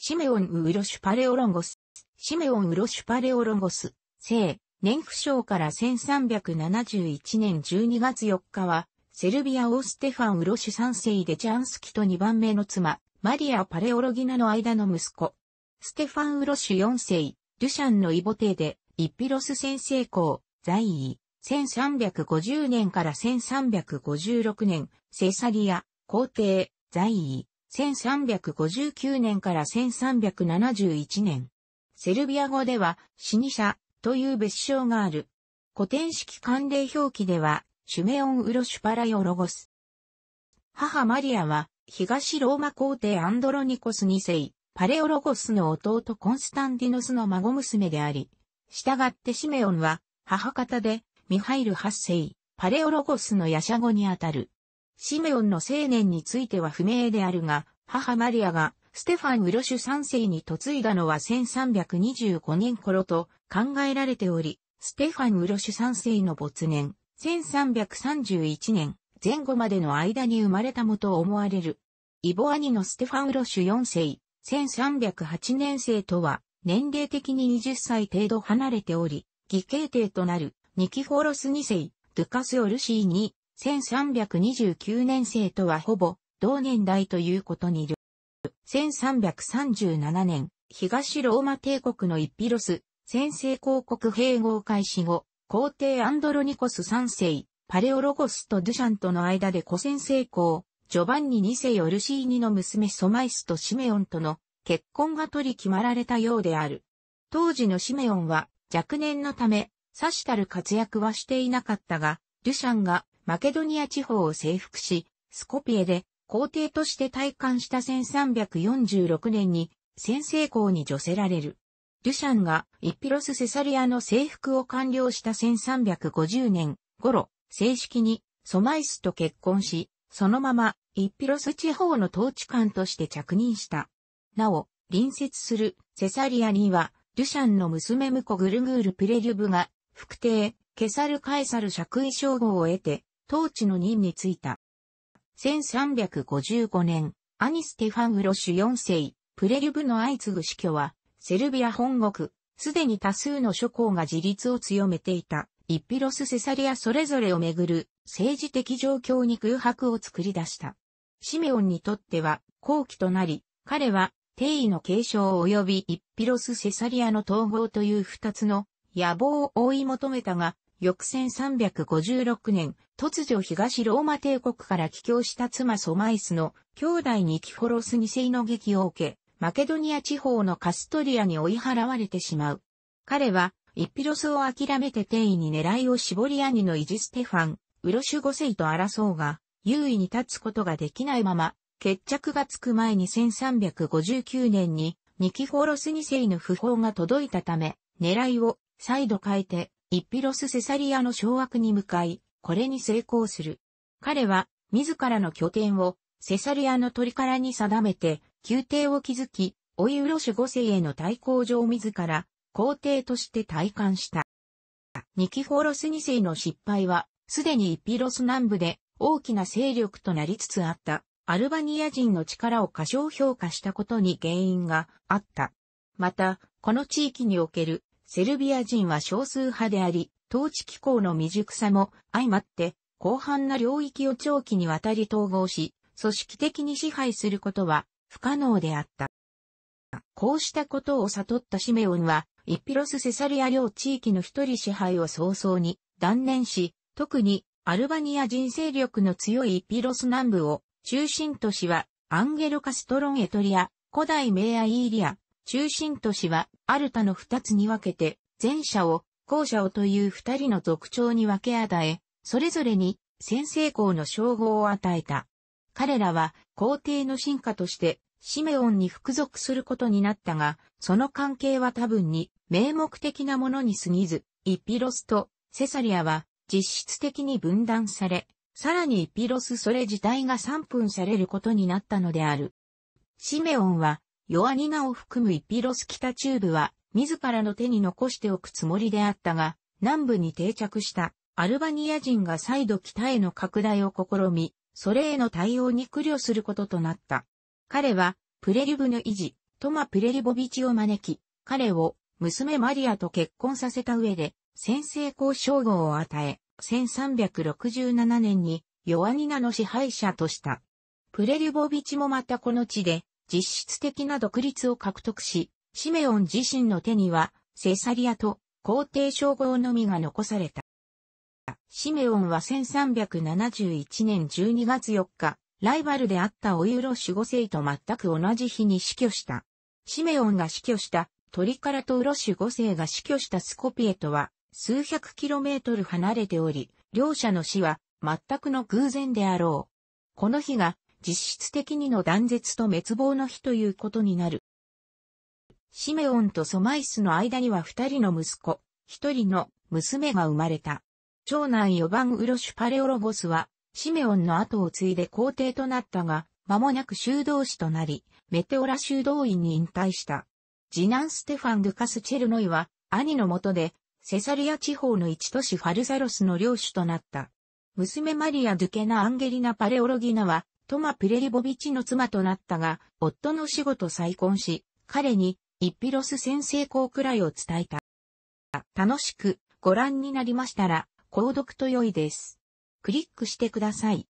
シメオン・ウロシュ・パレオロンゴス。シメオン・ウロシュ・パレオロンゴス、生、年不詳から1371年12月4日は、セルビア王ステファン・ウロシュ3世でチャンスキと2番目の妻、マリア・パレオロギナの間の息子。ステファン・ウロシュ4世、ルシャンのイボテで、イピロス先生公、在位、1350年から1356年、セサリア、皇帝、在位、1359年から1371年。セルビア語では、死に者という別称がある。古典式慣例表記では、シュメオン・ウロシュパラヨロゴス。母マリアは、東ローマ皇帝アンドロニコス2世、パレオロゴスの弟コンスタンディノスの孫娘であり、従ってシメオンは、母方で、ミハイル8世、パレオロゴスのヤシャ語にあたる。シメオンの青年については不明であるが、母マリアがステファン・ウロシュ3世に嫁いだのは1325年頃と考えられており、ステファン・ウロシュ3世の没年、1331年前後までの間に生まれたもと思われる。イボ兄のステファン・ウロシュ4世、1308年生とは年齢的に20歳程度離れており、義兄弟となるニキフォロス2世、ゥカス・オルシー2、1329年生とはほぼ同年代ということにいる。1337年、東ローマ帝国の一ピロス、先制公国併合開始後、皇帝アンドロニコス3世、パレオロゴスとドゥシャンとの間で古戦成功、ジョバンニ2世オルシーニの娘ソマイスとシメオンとの結婚が取り決まられたようである。当時のシメオンは若年のため、さしたる活躍はしていなかったが、ドゥシャンがマケドニア地方を征服し、スコピエで皇帝として退官した1346年に先制校に除せられる。ルシャンがイピロス・セサリアの征服を完了した1350年頃、正式にソマイスと結婚し、そのままイピロス地方の統治官として着任した。なお、隣接するセサリアには、ルシャンの娘婿グルグール・プレリュブが、副帝、ケサル・カエサル爵位称号を得て、統治の任に就いた。1355年、アニステファン・ウロシュ4世、プレリュブの相次ぐ死去は、セルビア本国、すでに多数の諸侯が自立を強めていた、イッピロス・セサリアそれぞれをめぐる政治的状況に空白を作り出した。シメオンにとっては後期となり、彼は帝位の継承及びイッピロス・セサリアの統合という二つの野望を追い求めたが、翌1356年、突如東ローマ帝国から帰郷した妻ソマイスの兄弟ニキフォロス2世の劇を受け、マケドニア地方のカストリアに追い払われてしまう。彼は、イピロスを諦めて定位に狙いを絞り兄のイジステファン、ウロシュ五世と争うが、優位に立つことができないまま、決着がつく前に1359年に、ニキフォロス2世の訃報が届いたため、狙いを再度変えて、イッピロス・セサリアの掌握に向かい、これに成功する。彼は、自らの拠点を、セサリアの鳥からに定めて、宮廷を築き、オイウロシュ五世への対抗上自ら、皇帝として体感した。ニキフォロス二世の失敗は、すでにイピロス南部で大きな勢力となりつつあった、アルバニア人の力を過小評価したことに原因があった。また、この地域におけるセルビア人は少数派であり、統治機構の未熟さも相まって、広範な領域を長期にわたり統合し、組織的に支配することは不可能であった。こうしたことを悟ったシメオンは、イピロス・セサリア領地域の一人支配を早々に断念し、特にアルバニア人勢力の強いイピロス南部を中心都市はアンゲロカストロンエトリア、古代メアイーリア、中心都市は、アルタの二つに分けて、前者を、後者をという二人の族長に分け与え、それぞれに、先制校の称号を与えた。彼らは、皇帝の進化として、シメオンに服属することになったが、その関係は多分に、名目的なものに過ぎず、イピロスとセサリアは実質的に分断され、さらにイピロスそれ自体が散分されることになったのである。シメオンはヨアニナを含むイピロス北中部は、自らの手に残しておくつもりであったが、南部に定着したアルバニア人が再度北への拡大を試み、それへの対応に苦慮することとなった。彼は、プレリュブの維持、トマ・プレリボビチを招き、彼を娘マリアと結婚させた上で、先制交渉号を与え、1367年にヨアニナの支配者とした。プレリュボビチもまたこの地で、実質的な独立を獲得し、シメオン自身の手には、セサリアと皇帝称号のみが残された。シメオンは1371年12月4日、ライバルであったオユロ守護聖と全く同じ日に死去した。シメオンが死去したトリカラとウロ守護聖が死去したスコピエとは数百キロメートル離れており、両者の死は全くの偶然であろう。この日が実質的にの断絶と滅亡の日ということになる。シメオンとソマイスの間には二人の息子、一人の娘が生まれた。長男4番ウロシュパレオロゴスは、シメオンの後を継いで皇帝となったが、間もなく修道士となり、メテオラ修道院に引退した。次男ステファン・ゥカス・チェルノイは、兄のもとで、セサリア地方の一都市ファルサロスの領主となった。娘マリア・ドゥケナ・アンゲリナ・パレオロギナは、トマ・プレリボビチの妻となったが、夫の死後と再婚し、彼に、イッピロス先生校くらいを伝えた。楽しくご覧になりましたら、購読と良いです。クリックしてください。